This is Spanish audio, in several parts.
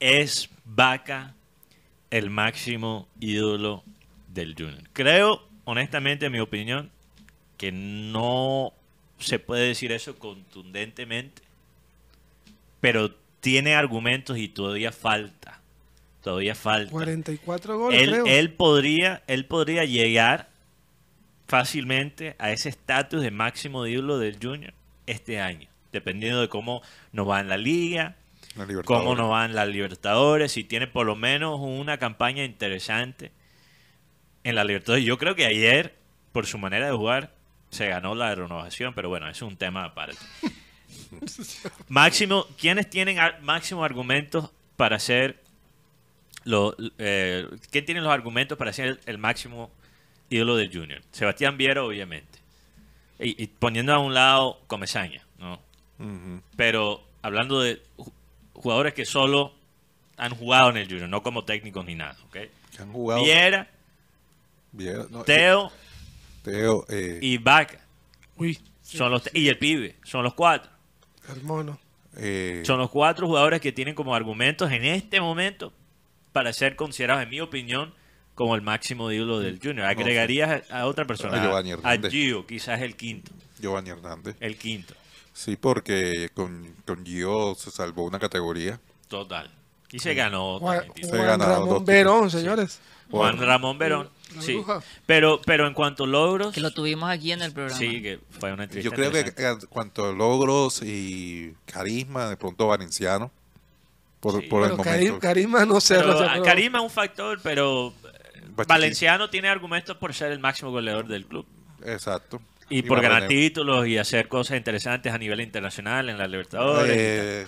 es Vaca el máximo ídolo del Junior. Creo, honestamente, en mi opinión, que no se puede decir eso contundentemente, pero tiene argumentos y todavía falta. Todavía falta. 44 goles. Él, él podría, él podría llegar fácilmente a ese estatus de máximo ídolo del Junior este año, dependiendo de cómo nos va en la liga, cómo no van las Libertadores, si tiene por lo menos una campaña interesante en la Libertadores. Yo creo que ayer, por su manera de jugar, se ganó la renovación, pero bueno, es un tema aparte. máximo, ¿quiénes tienen máximo argumentos para ser lo, eh, ¿quién los argumentos para ser el, máximo ídolo del Junior? Sebastián Viera, obviamente. Y, poniendo a un lado Comezaña, ¿no? Pero hablando de jugadores que solo han jugado en el Junior, no como técnicos ni nada. Viera, Teo, Teo eh, y Vaca. Y el pibe, son los cuatro. Hermano. Eh, son los cuatro jugadores que tienen como argumentos en este momento para ser considerados, en mi opinión, como el máximo ídolo del Junior. ¿Agregarías a otra persona? A, a Gio, quizás el quinto. Giovanni Hernández. El quinto. Sí, porque con, con Gio se salvó una categoría. Total. Y se ganó. Juan, Ramón Verón, señores. Juan Ramón Verón. Sí. Pero, pero en cuanto a logros. Que lo tuvimos aquí en el programa. Sí, que fue una Yo creo que en cuanto a logros y carisma, de pronto Valenciano. Por, el momento. Carisma no sé. carisma es un factor, pero Valenciano tiene argumentos por ser el máximo goleador del club. Exacto. Y por ganar títulos y hacer cosas interesantes a nivel internacional en la Libertadores. Eh,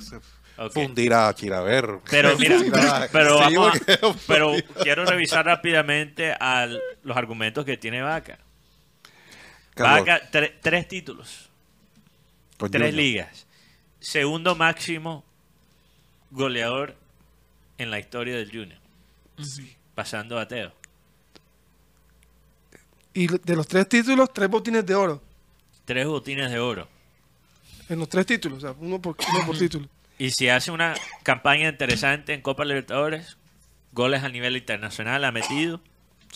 a Pero pero, pero quiero revisar rápidamente los argumentos que tiene Vaca. Vaca, tres títulos. tres ligas. Segundo máximo goleador en la historia del Junior. Pasando a Teo. Y de los tres títulos, tres botines de oro. Tres botines de oro. En los tres títulos, uno por, uno por título. Y si hace una campaña interesante en Copa Libertadores, goles a nivel internacional ha metido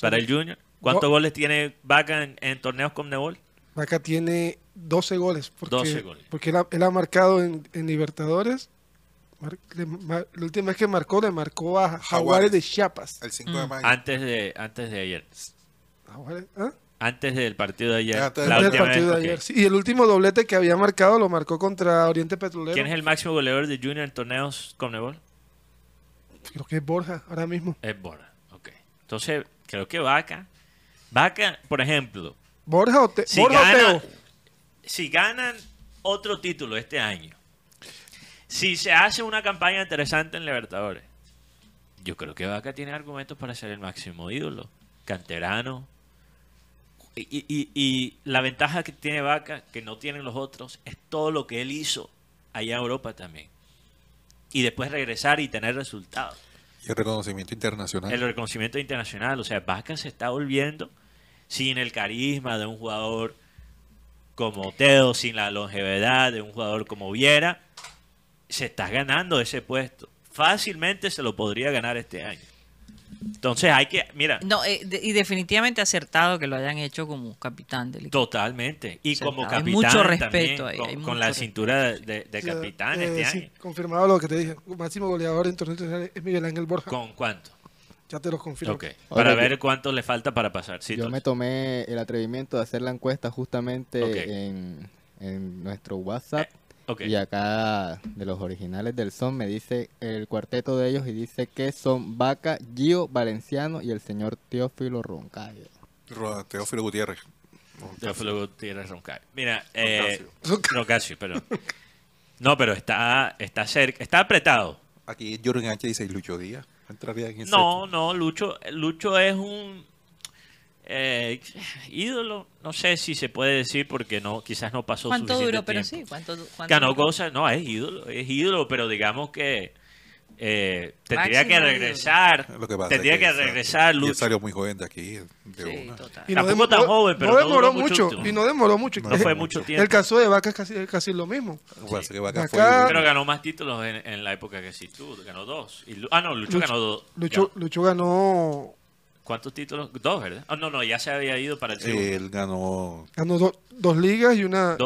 para el Junior. ¿Cuántos goles tiene Vaca en, torneos con Nebol? Vaca tiene 12 goles. Porque, 12 goles. Porque él ha, marcado en, Libertadores. la última vez que marcó, le marcó a Jaguares, de Chiapas. El 5 de mm. mayo. Antes de, antes de ayer. Ah, ¿Ah? Antes del partido de ayer. y el último doblete que había marcado lo marcó contra Oriente Petrolero. ¿Quién es el máximo goleador de Junior en torneos con Nebol? Creo que es Borja ahora mismo. Es Borja, ok. Entonces, creo que Vaca. Vaca, por ejemplo. Borja o, Teo. Si ganan otro título este año. Si se hace una campaña interesante en Libertadores. Yo creo que Vaca tiene argumentos para ser el máximo ídolo. Canterano, y, la ventaja que tiene Vaca, que no tienen los otros, es todo lo que él hizo allá en Europa también. Y después regresar y tener resultados. Y el reconocimiento internacional. El reconocimiento internacional. O sea, Vaca se está volviendo sin el carisma de un jugador como Teo, sin la longevidad de un jugador como Viera. Se está ganando ese puesto. Fácilmente se lo podría ganar este año. Entonces hay que, mira. No, eh, y definitivamente acertado que lo hayan hecho como capitán del equipo. Totalmente. Y como capitán. mucho respeto con, la cintura de, capitán este eh, confirmado lo que te dije. Máximo goleador en torneos es Miguel Ángel Borja. ¿Con cuánto? Ya te los confirmo. Para ver cuánto le falta para pasar. yo me tomé el atrevimiento de hacer la encuesta justamente en, nuestro eh, WhatsApp. Y acá de los originales del son me dice el cuarteto de ellos y dice que son Vaca, Gio Valenciano y el señor Teófilo Roncayo. Teófilo Gutiérrez. Teófilo Gutiérrez Roncayo. Mira, eh, Roncacio. perdón. No, pero está, está cerca, está apretado. Aquí Jürgen H dice Lucho Díaz. no, no, Lucho, Lucho es un eh, ídolo, no sé si se puede decir porque no, quizás no pasó ¿Cuánto suficiente pero sí, ¿cuánto, Ganó cosas, no, es ídolo, es ídolo, pero digamos que eh, tendría que regresar, tendría que, regresar Lucho. salió muy joven de aquí, Y no demoró mucho, y no demoró mucho. No, fue mucho tiempo. El caso de Vaca es casi, lo mismo. Pero ganó más títulos en, la época que sí tú, ganó dos. ah, no, Lucho, ganó dos. Lucho ganó ¿Cuántos títulos? Dos, ¿verdad? Ah, no, no, ya se había ido para el eh, segundo. Él ganó. Ganó dos ligas y una,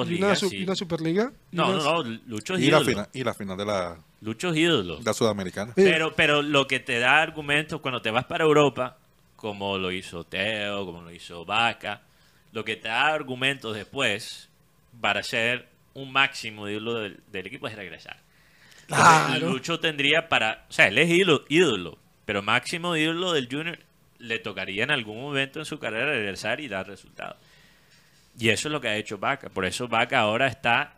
Superliga. no, no, no, Lucho es y ídolo. La final, y la final de la. Lucho es ídolo. La Sudamericana. Pero, pero lo que te da argumentos cuando te vas para Europa, como lo hizo Teo, como lo hizo Vaca, lo que te da argumentos después para ser un máximo ídolo del, equipo es regresar. Claro. Lucho tendría para. O sea, él es ídolo pero máximo ídolo del Junior le tocaría en algún momento en su carrera regresar y dar resultados. Y eso es lo que ha hecho Vaca. Por eso Vaca ahora está,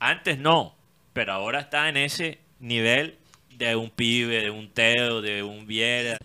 antes no, pero ahora está en ese nivel de un pibe, de un Teo, de un Viera.